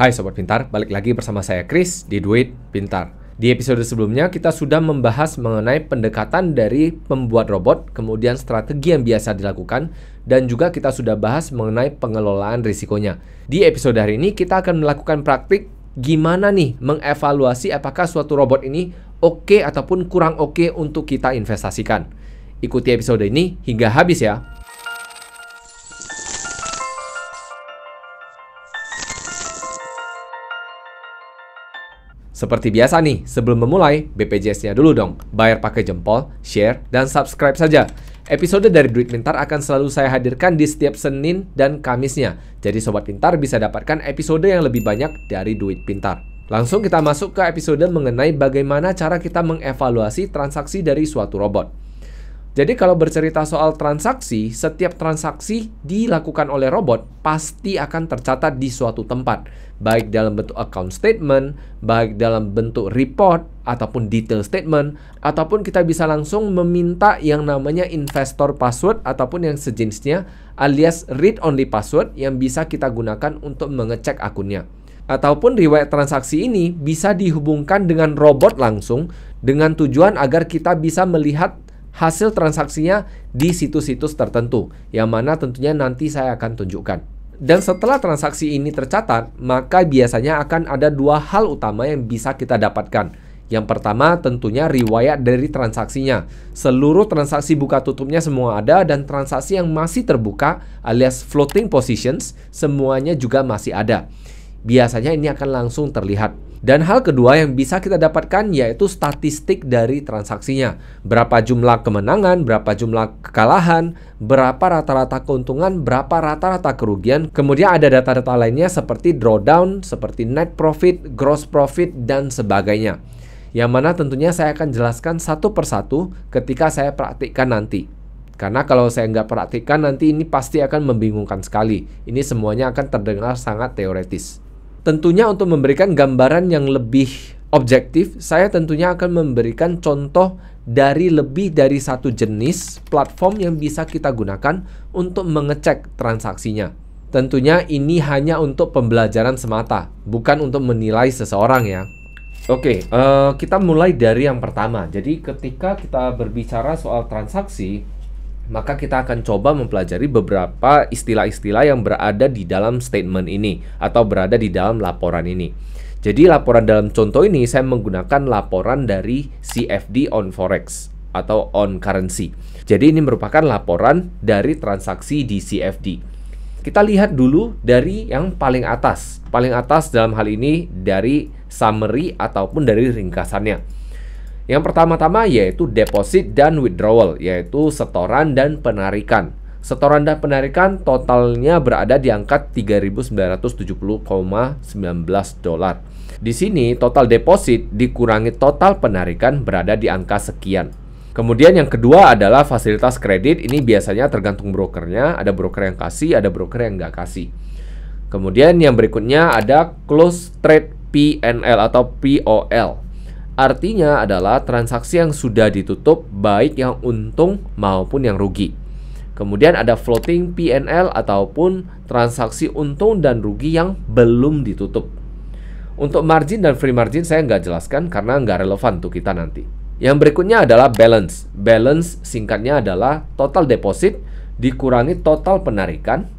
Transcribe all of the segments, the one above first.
Hai Sobat Pintar, balik lagi bersama saya Chris di Duit Pintar. Di episode sebelumnya kita sudah membahas mengenai pendekatan dari pembuat robot, kemudian strategi yang biasa dilakukan, dan juga kita sudah bahas mengenai pengelolaan risikonya. Di episode hari ini kita akan melakukan praktik gimana nih mengevaluasi apakah suatu robot ini oke okay ataupun kurang oke okay untuk kita investasikan. Ikuti episode ini hingga habis ya. Seperti biasa nih, sebelum memulai, BPJS-nya dulu dong. Bayar pakai jempol, share, dan subscribe saja. Episode dari Duit Pintar akan selalu saya hadirkan di setiap Senin dan Kamisnya. Jadi Sobat Pintar bisa dapatkan episode yang lebih banyak dari Duit Pintar. Langsung kita masuk ke episode mengenai bagaimana cara kita mengevaluasi transaksi dari suatu robot. Jadi kalau bercerita soal transaksi, setiap transaksi dilakukan oleh robot pasti akan tercatat di suatu tempat, baik dalam bentuk account statement, baik dalam bentuk report ataupun detail statement, ataupun kita bisa langsung meminta yang namanya investor password ataupun yang sejenisnya alias read only password yang bisa kita gunakan untuk mengecek akunnya ataupun riwayat transaksi ini bisa dihubungkan dengan robot langsung dengan tujuan agar kita bisa melihat hasil transaksinya di situs-situs tertentu, yang mana tentunya nanti saya akan tunjukkan. Dan setelah transaksi ini tercatat, maka biasanya akan ada dua hal utama yang bisa kita dapatkan. Yang pertama tentunya riwayat dari transaksinya. Seluruh transaksi buka tutupnya semua ada dan transaksi yang masih terbuka alias floating positions semuanya juga masih ada. Biasanya ini akan langsung terlihat. Dan hal kedua yang bisa kita dapatkan yaitu statistik dari transaksinya. Berapa jumlah kemenangan, berapa jumlah kekalahan, berapa rata-rata keuntungan, berapa rata-rata kerugian. Kemudian ada data-data lainnya seperti drawdown, seperti net profit, gross profit, dan sebagainya. Yang mana tentunya saya akan jelaskan satu persatu ketika saya praktikkan nanti. Karena kalau saya nggak perhatikan nanti ini pasti akan membingungkan sekali. Ini semuanya akan terdengar sangat teoretis. Tentunya untuk memberikan gambaran yang lebih objektif, saya tentunya akan memberikan contoh dari lebih dari satu jenis platform yang bisa kita gunakan untuk mengecek transaksinya. Tentunya ini hanya untuk pembelajaran semata, bukan untuk menilai seseorang ya. Oke, okay, uh, eh, kita mulai dari yang pertama. Jadi ketika kita berbicara soal transaksi, maka kita akan coba mempelajari beberapa istilah-istilah yang berada di dalam statement ini atau berada di dalam laporan ini. Jadi laporan dalam contoh ini saya menggunakan laporan dari CFD on forex atau on currency. Jadi ini merupakan laporan dari transaksi di CFD. Kita lihat dulu dari yang paling atas. Paling atas dalam hal ini dari summary ataupun dari ringkasannya. Yang pertama-tama yaitu deposit dan withdrawal, yaitu setoran dan penarikan. Setoran dan penarikan totalnya berada di angka 3.970,19 dolar. Di sini total deposit dikurangi total penarikan berada di angka sekian. Kemudian yang kedua adalah fasilitas kredit. Ini biasanya tergantung brokernya. Ada broker yang kasih, ada broker yang nggak kasih. Kemudian yang berikutnya ada close trade PNL atau POL. Artinya adalah transaksi yang sudah ditutup baik yang untung maupun yang rugi. Kemudian ada floating PNL ataupun transaksi untung dan rugi yang belum ditutup. Untuk margin dan free margin saya nggak jelaskan karena nggak relevan untuk kita nanti. Yang berikutnya adalah balance. Balance singkatnya adalah total deposit dikurangi total penarikan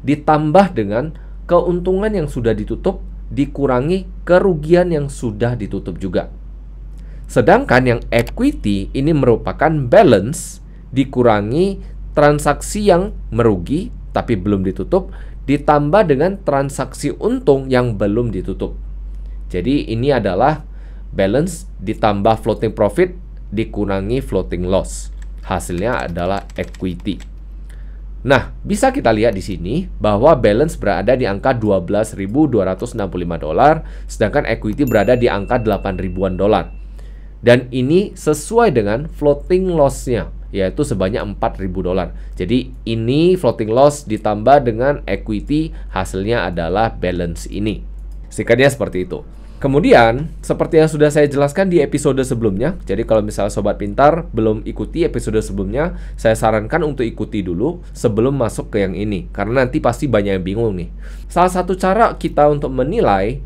ditambah dengan keuntungan yang sudah ditutup dikurangi kerugian yang sudah ditutup juga. Sedangkan yang equity ini merupakan balance dikurangi transaksi yang merugi tapi belum ditutup ditambah dengan transaksi untung yang belum ditutup. Jadi ini adalah balance ditambah floating profit dikurangi floating loss. Hasilnya adalah equity. Nah, bisa kita lihat di sini bahwa balance berada di angka 12.265 dolar, sedangkan equity berada di angka 8000 ribuan dolar dan ini sesuai dengan floating loss-nya yaitu sebanyak 4000 dolar. Jadi ini floating loss ditambah dengan equity hasilnya adalah balance ini. Singkatnya seperti itu. Kemudian, seperti yang sudah saya jelaskan di episode sebelumnya, jadi kalau misalnya sobat pintar belum ikuti episode sebelumnya, saya sarankan untuk ikuti dulu sebelum masuk ke yang ini karena nanti pasti banyak yang bingung nih. Salah satu cara kita untuk menilai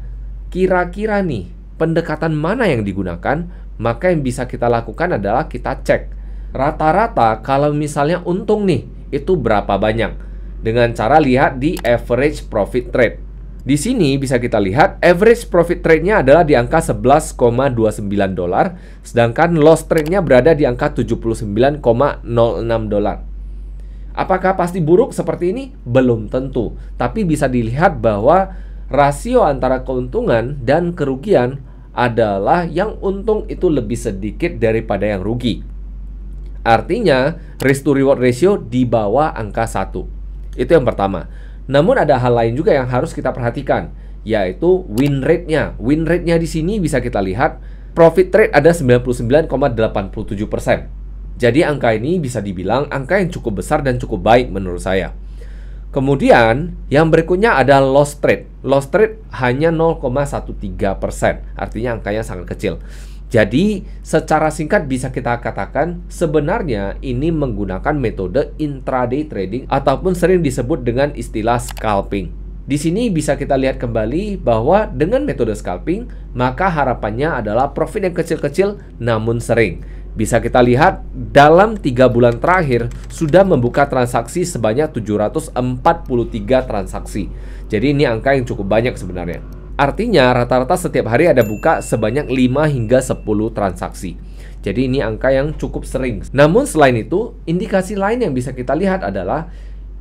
kira-kira nih pendekatan mana yang digunakan maka yang bisa kita lakukan adalah kita cek rata-rata kalau misalnya untung nih itu berapa banyak dengan cara lihat di average profit trade. Di sini bisa kita lihat average profit trade-nya adalah di angka 11,29 dolar, sedangkan loss trade-nya berada di angka 79,06 dolar. Apakah pasti buruk seperti ini? Belum tentu, tapi bisa dilihat bahwa rasio antara keuntungan dan kerugian adalah yang untung itu lebih sedikit daripada yang rugi. Artinya, risk to reward ratio di bawah angka 1. Itu yang pertama. Namun ada hal lain juga yang harus kita perhatikan, yaitu win rate-nya. Win rate-nya di sini bisa kita lihat profit rate ada 99,87%. Jadi angka ini bisa dibilang angka yang cukup besar dan cukup baik menurut saya. Kemudian yang berikutnya ada loss trade. Loss trade hanya 0,13 persen, artinya angkanya sangat kecil. Jadi secara singkat bisa kita katakan sebenarnya ini menggunakan metode intraday trading ataupun sering disebut dengan istilah scalping. Di sini bisa kita lihat kembali bahwa dengan metode scalping, maka harapannya adalah profit yang kecil-kecil namun sering. Bisa kita lihat dalam tiga bulan terakhir sudah membuka transaksi sebanyak 743 transaksi. Jadi ini angka yang cukup banyak sebenarnya. Artinya rata-rata setiap hari ada buka sebanyak 5 hingga 10 transaksi. Jadi ini angka yang cukup sering. Namun selain itu, indikasi lain yang bisa kita lihat adalah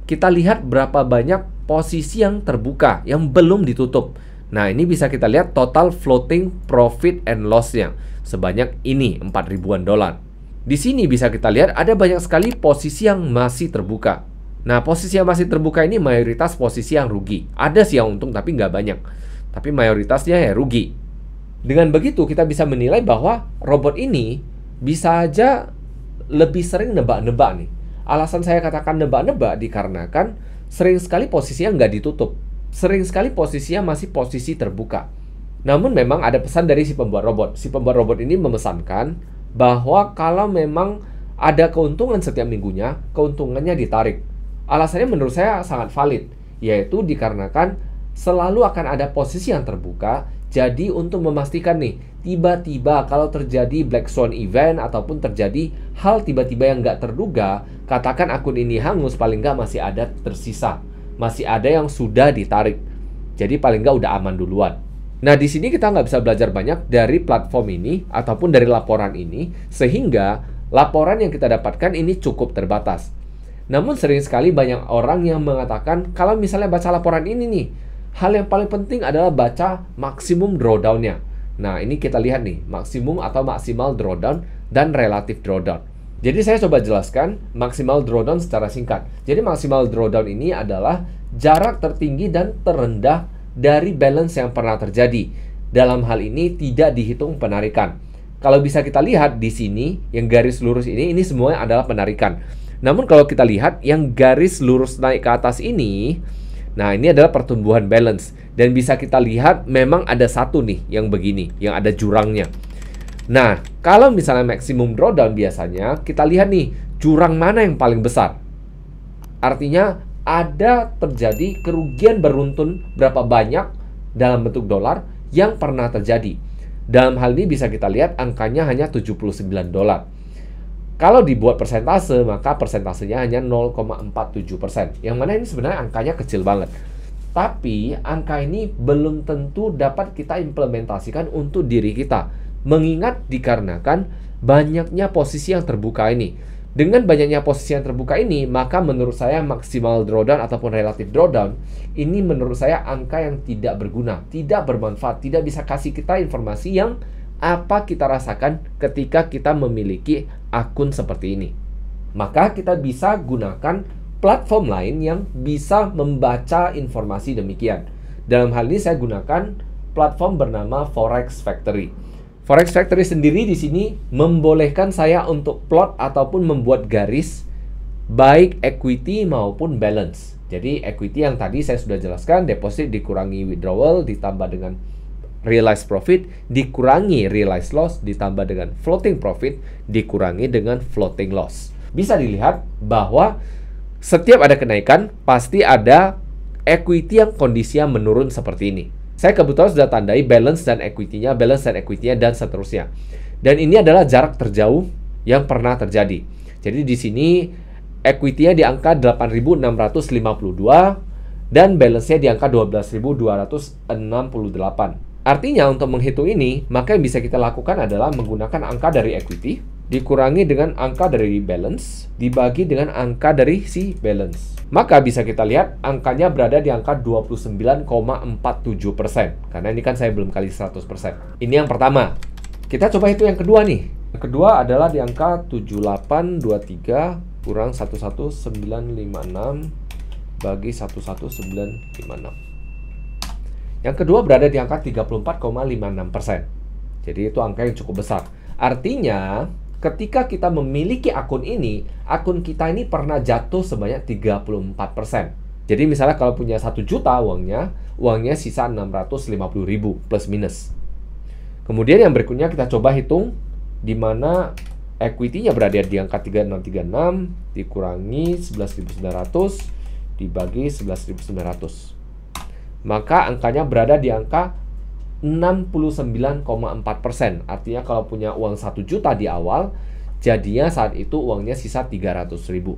kita lihat berapa banyak posisi yang terbuka yang belum ditutup. Nah, ini bisa kita lihat total floating profit and loss-nya sebanyak ini 4 ribuan dolar. Di sini bisa kita lihat ada banyak sekali posisi yang masih terbuka. Nah, posisi yang masih terbuka ini mayoritas posisi yang rugi. Ada sih yang untung tapi nggak banyak. Tapi mayoritasnya ya rugi. Dengan begitu kita bisa menilai bahwa robot ini bisa aja lebih sering nebak-nebak nih. Alasan saya katakan nebak-nebak dikarenakan sering sekali posisinya nggak ditutup. Sering sekali posisinya masih posisi terbuka. Namun memang ada pesan dari si pembuat robot. Si pembuat robot ini memesankan bahwa kalau memang ada keuntungan setiap minggunya, keuntungannya ditarik. Alasannya menurut saya sangat valid, yaitu dikarenakan selalu akan ada posisi yang terbuka. Jadi untuk memastikan nih, tiba-tiba kalau terjadi black swan event ataupun terjadi hal tiba-tiba yang nggak terduga, katakan akun ini hangus paling nggak masih ada tersisa, masih ada yang sudah ditarik. Jadi paling nggak udah aman duluan. Nah, di sini kita nggak bisa belajar banyak dari platform ini ataupun dari laporan ini, sehingga laporan yang kita dapatkan ini cukup terbatas. Namun sering sekali banyak orang yang mengatakan kalau misalnya baca laporan ini nih, hal yang paling penting adalah baca maksimum drawdownnya. Nah, ini kita lihat nih, maksimum atau maksimal drawdown dan relatif drawdown. Jadi saya coba jelaskan maksimal drawdown secara singkat. Jadi maksimal drawdown ini adalah jarak tertinggi dan terendah dari balance yang pernah terjadi. Dalam hal ini tidak dihitung penarikan. Kalau bisa kita lihat di sini, yang garis lurus ini, ini semuanya adalah penarikan. Namun kalau kita lihat, yang garis lurus naik ke atas ini, Nah, ini adalah pertumbuhan balance dan bisa kita lihat memang ada satu nih yang begini, yang ada jurangnya. Nah, kalau misalnya maksimum drawdown biasanya kita lihat nih jurang mana yang paling besar. Artinya ada terjadi kerugian beruntun berapa banyak dalam bentuk dolar yang pernah terjadi. Dalam hal ini bisa kita lihat angkanya hanya 79 dolar. Kalau dibuat persentase, maka persentasenya hanya 0,47%. persen. Yang mana ini sebenarnya angkanya kecil banget. Tapi angka ini belum tentu dapat kita implementasikan untuk diri kita. Mengingat dikarenakan banyaknya posisi yang terbuka ini dengan banyaknya posisi yang terbuka ini, maka menurut saya maksimal drawdown ataupun relatif drawdown ini menurut saya angka yang tidak berguna, tidak bermanfaat, tidak bisa kasih kita informasi yang apa kita rasakan ketika kita memiliki akun seperti ini. Maka kita bisa gunakan platform lain yang bisa membaca informasi demikian. Dalam hal ini saya gunakan platform bernama Forex Factory. Forex Factory sendiri di sini membolehkan saya untuk plot ataupun membuat garis baik equity maupun balance. Jadi equity yang tadi saya sudah jelaskan deposit dikurangi withdrawal ditambah dengan realized profit dikurangi realized loss ditambah dengan floating profit dikurangi dengan floating loss. Bisa dilihat bahwa setiap ada kenaikan pasti ada equity yang kondisinya menurun seperti ini. Saya kebetulan sudah tandai balance dan equity-nya, balance dan equity-nya, dan seterusnya. Dan ini adalah jarak terjauh yang pernah terjadi. Jadi di sini equity-nya di angka 8.652 dan balance-nya di angka 12.268. Artinya untuk menghitung ini, maka yang bisa kita lakukan adalah menggunakan angka dari equity dikurangi dengan angka dari balance dibagi dengan angka dari si balance. Maka bisa kita lihat angkanya berada di angka 29,47%. Karena ini kan saya belum kali 100%. Ini yang pertama. Kita coba itu yang kedua nih. Yang kedua adalah di angka 7823 kurang 11956 bagi 11956. Yang kedua berada di angka 34,56%. Jadi itu angka yang cukup besar. Artinya, ketika kita memiliki akun ini, akun kita ini pernah jatuh sebanyak 34%. Jadi misalnya kalau punya 1 juta uangnya, uangnya sisa 650 ribu plus minus. Kemudian yang berikutnya kita coba hitung di mana equity-nya berada di angka 3636 dikurangi 11900 dibagi 11900. Maka angkanya berada di angka 69,4%. Artinya kalau punya uang 1 juta di awal, jadinya saat itu uangnya sisa 300 ribu.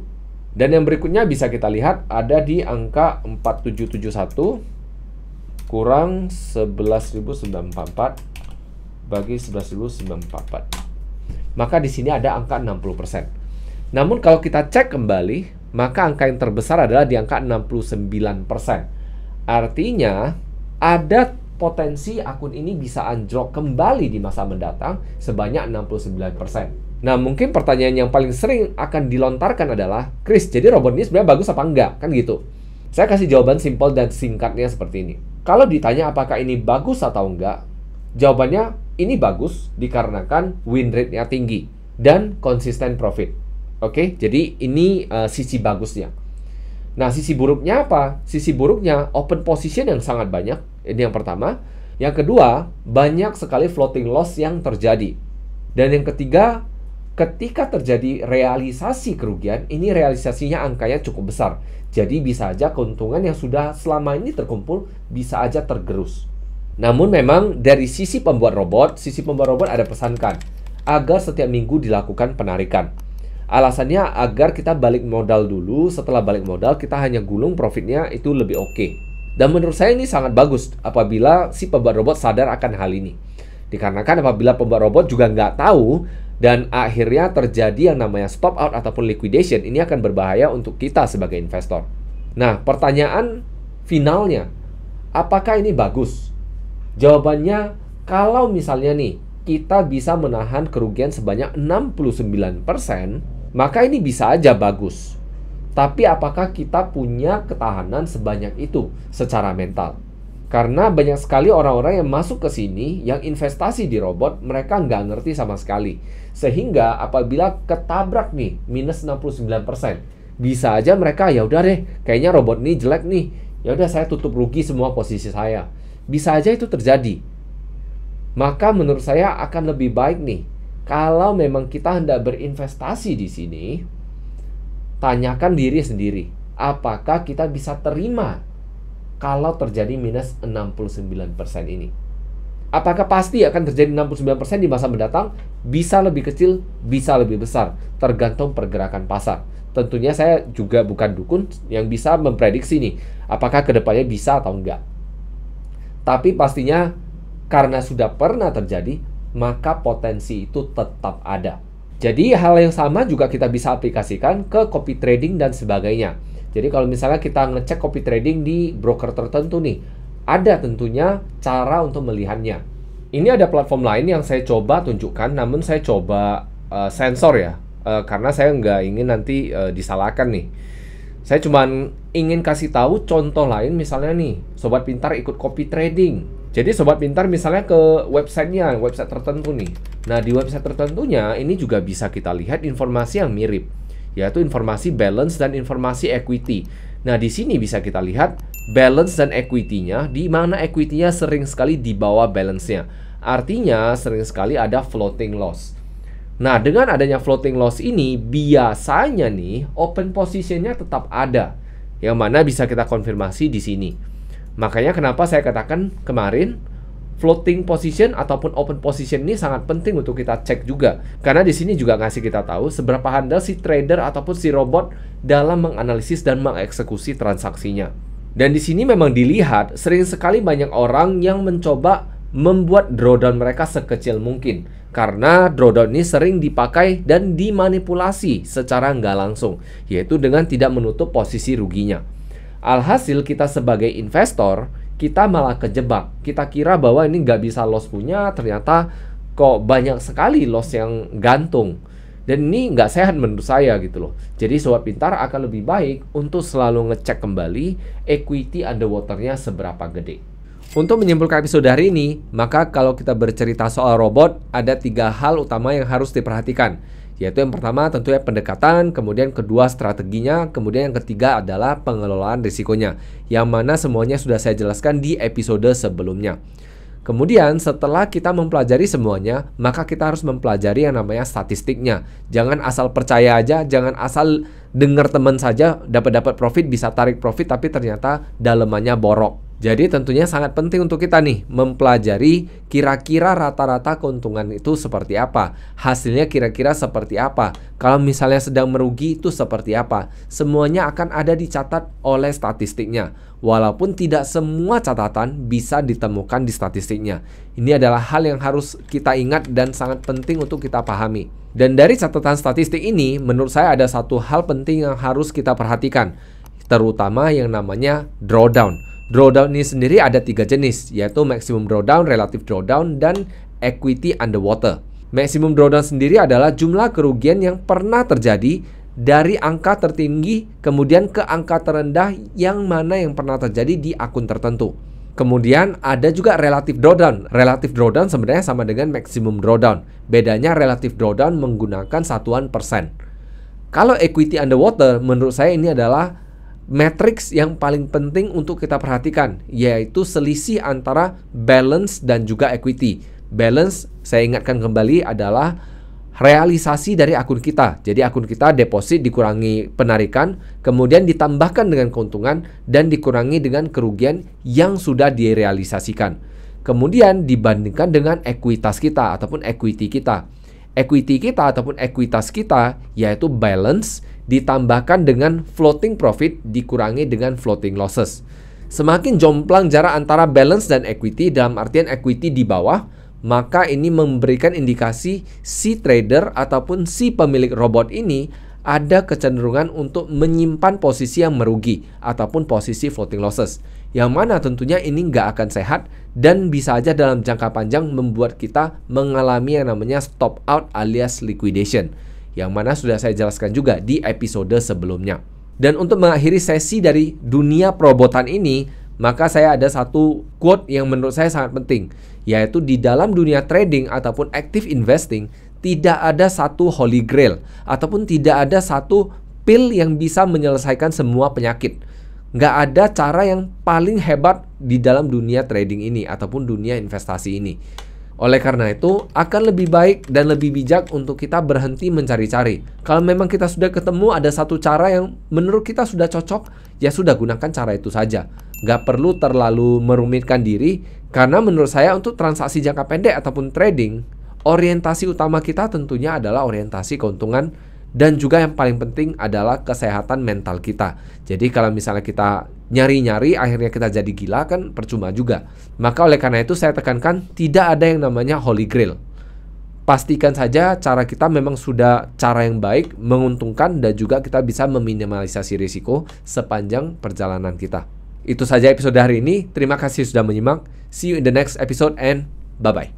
Dan yang berikutnya bisa kita lihat ada di angka 4771 kurang 11.944 bagi 11.944. Maka di sini ada angka 60%. Namun kalau kita cek kembali, maka angka yang terbesar adalah di angka 69%. Artinya ada potensi akun ini bisa anjlok kembali di masa mendatang sebanyak 69%. Nah, mungkin pertanyaan yang paling sering akan dilontarkan adalah, Chris, jadi robot ini sebenarnya bagus apa enggak? Kan gitu. Saya kasih jawaban simpel dan singkatnya seperti ini. Kalau ditanya apakah ini bagus atau enggak, jawabannya ini bagus dikarenakan win rate-nya tinggi dan konsisten profit. Oke, jadi ini uh, sisi bagusnya. Nah, sisi buruknya apa? Sisi buruknya open position yang sangat banyak ini yang pertama. Yang kedua, banyak sekali floating loss yang terjadi. Dan yang ketiga, ketika terjadi realisasi kerugian, ini realisasinya angkanya cukup besar. Jadi bisa aja keuntungan yang sudah selama ini terkumpul bisa aja tergerus. Namun memang dari sisi pembuat robot, sisi pembuat robot ada pesankan agar setiap minggu dilakukan penarikan. Alasannya agar kita balik modal dulu, setelah balik modal kita hanya gulung profitnya itu lebih oke. Okay. Dan menurut saya ini sangat bagus apabila si pembuat robot sadar akan hal ini. Dikarenakan apabila pembuat robot juga nggak tahu dan akhirnya terjadi yang namanya stop out ataupun liquidation, ini akan berbahaya untuk kita sebagai investor. Nah, pertanyaan finalnya, apakah ini bagus? Jawabannya, kalau misalnya nih, kita bisa menahan kerugian sebanyak 69%, maka ini bisa aja bagus. Tapi apakah kita punya ketahanan sebanyak itu secara mental? Karena banyak sekali orang-orang yang masuk ke sini, yang investasi di robot, mereka nggak ngerti sama sekali. Sehingga apabila ketabrak nih, minus 69%, bisa aja mereka ya udah deh, kayaknya robot ini jelek nih, ya udah saya tutup rugi semua posisi saya. Bisa aja itu terjadi. Maka menurut saya akan lebih baik nih, kalau memang kita hendak berinvestasi di sini, tanyakan diri sendiri, apakah kita bisa terima kalau terjadi minus 69% ini? Apakah pasti akan terjadi 69% di masa mendatang? Bisa lebih kecil, bisa lebih besar, tergantung pergerakan pasar. Tentunya saya juga bukan dukun yang bisa memprediksi nih, apakah kedepannya bisa atau enggak. Tapi pastinya karena sudah pernah terjadi, maka potensi itu tetap ada. Jadi hal yang sama juga kita bisa aplikasikan ke copy trading dan sebagainya. Jadi kalau misalnya kita ngecek copy trading di broker tertentu nih, ada tentunya cara untuk melihatnya. Ini ada platform lain yang saya coba tunjukkan, namun saya coba uh, sensor ya, uh, karena saya nggak ingin nanti uh, disalahkan nih. Saya cuma ingin kasih tahu contoh lain misalnya nih, sobat pintar ikut copy trading jadi sobat pintar misalnya ke websitenya, website tertentu nih. Nah di website tertentunya ini juga bisa kita lihat informasi yang mirip, yaitu informasi balance dan informasi equity. Nah di sini bisa kita lihat balance dan equity-nya, di mana equity-nya sering sekali di bawah balance-nya. Artinya sering sekali ada floating loss. Nah dengan adanya floating loss ini biasanya nih open position-nya tetap ada, yang mana bisa kita konfirmasi di sini. Makanya kenapa saya katakan kemarin floating position ataupun open position ini sangat penting untuk kita cek juga. Karena di sini juga ngasih kita tahu seberapa handal si trader ataupun si robot dalam menganalisis dan mengeksekusi transaksinya. Dan di sini memang dilihat sering sekali banyak orang yang mencoba membuat drawdown mereka sekecil mungkin karena drawdown ini sering dipakai dan dimanipulasi secara nggak langsung yaitu dengan tidak menutup posisi ruginya. Alhasil kita sebagai investor, kita malah kejebak. Kita kira bahwa ini nggak bisa loss punya, ternyata kok banyak sekali loss yang gantung. Dan ini nggak sehat menurut saya gitu loh. Jadi sobat pintar akan lebih baik untuk selalu ngecek kembali equity underwaternya seberapa gede. Untuk menyimpulkan episode hari ini, maka kalau kita bercerita soal robot, ada tiga hal utama yang harus diperhatikan yaitu yang pertama tentunya pendekatan, kemudian kedua strateginya, kemudian yang ketiga adalah pengelolaan risikonya, yang mana semuanya sudah saya jelaskan di episode sebelumnya. Kemudian setelah kita mempelajari semuanya, maka kita harus mempelajari yang namanya statistiknya. Jangan asal percaya aja, jangan asal dengar teman saja dapat dapat profit bisa tarik profit tapi ternyata dalemannya borok. Jadi tentunya sangat penting untuk kita nih mempelajari kira-kira rata-rata keuntungan itu seperti apa, hasilnya kira-kira seperti apa, kalau misalnya sedang merugi itu seperti apa. Semuanya akan ada dicatat oleh statistiknya, walaupun tidak semua catatan bisa ditemukan di statistiknya. Ini adalah hal yang harus kita ingat dan sangat penting untuk kita pahami. Dan dari catatan statistik ini, menurut saya ada satu hal penting yang harus kita perhatikan terutama yang namanya drawdown. Drawdown ini sendiri ada tiga jenis, yaitu maximum drawdown, relative drawdown, dan equity underwater. Maximum drawdown sendiri adalah jumlah kerugian yang pernah terjadi dari angka tertinggi kemudian ke angka terendah yang mana yang pernah terjadi di akun tertentu. Kemudian ada juga relative drawdown. Relative drawdown sebenarnya sama dengan maximum drawdown. Bedanya relative drawdown menggunakan satuan persen. Kalau equity underwater, menurut saya ini adalah matrix yang paling penting untuk kita perhatikan yaitu selisih antara balance dan juga equity. Balance saya ingatkan kembali adalah realisasi dari akun kita. Jadi akun kita deposit dikurangi penarikan, kemudian ditambahkan dengan keuntungan dan dikurangi dengan kerugian yang sudah direalisasikan. Kemudian dibandingkan dengan ekuitas kita ataupun equity kita. Equity kita ataupun ekuitas kita yaitu balance ditambahkan dengan floating profit dikurangi dengan floating losses. Semakin jomplang jarak antara balance dan equity dalam artian equity di bawah, maka ini memberikan indikasi si trader ataupun si pemilik robot ini ada kecenderungan untuk menyimpan posisi yang merugi ataupun posisi floating losses. Yang mana tentunya ini nggak akan sehat dan bisa aja dalam jangka panjang membuat kita mengalami yang namanya stop out alias liquidation yang mana sudah saya jelaskan juga di episode sebelumnya. Dan untuk mengakhiri sesi dari dunia perobotan ini, maka saya ada satu quote yang menurut saya sangat penting, yaitu di dalam dunia trading ataupun active investing tidak ada satu holy grail ataupun tidak ada satu pil yang bisa menyelesaikan semua penyakit nggak ada cara yang paling hebat di dalam dunia trading ini ataupun dunia investasi ini. Oleh karena itu, akan lebih baik dan lebih bijak untuk kita berhenti mencari-cari. Kalau memang kita sudah ketemu ada satu cara yang menurut kita sudah cocok, ya sudah gunakan cara itu saja. Gak perlu terlalu merumitkan diri, karena menurut saya untuk transaksi jangka pendek ataupun trading, orientasi utama kita tentunya adalah orientasi keuntungan dan juga yang paling penting adalah kesehatan mental kita. Jadi kalau misalnya kita nyari-nyari akhirnya kita jadi gila kan percuma juga. Maka oleh karena itu saya tekankan tidak ada yang namanya holy grail. Pastikan saja cara kita memang sudah cara yang baik, menguntungkan dan juga kita bisa meminimalisasi risiko sepanjang perjalanan kita. Itu saja episode hari ini. Terima kasih sudah menyimak. See you in the next episode and bye-bye.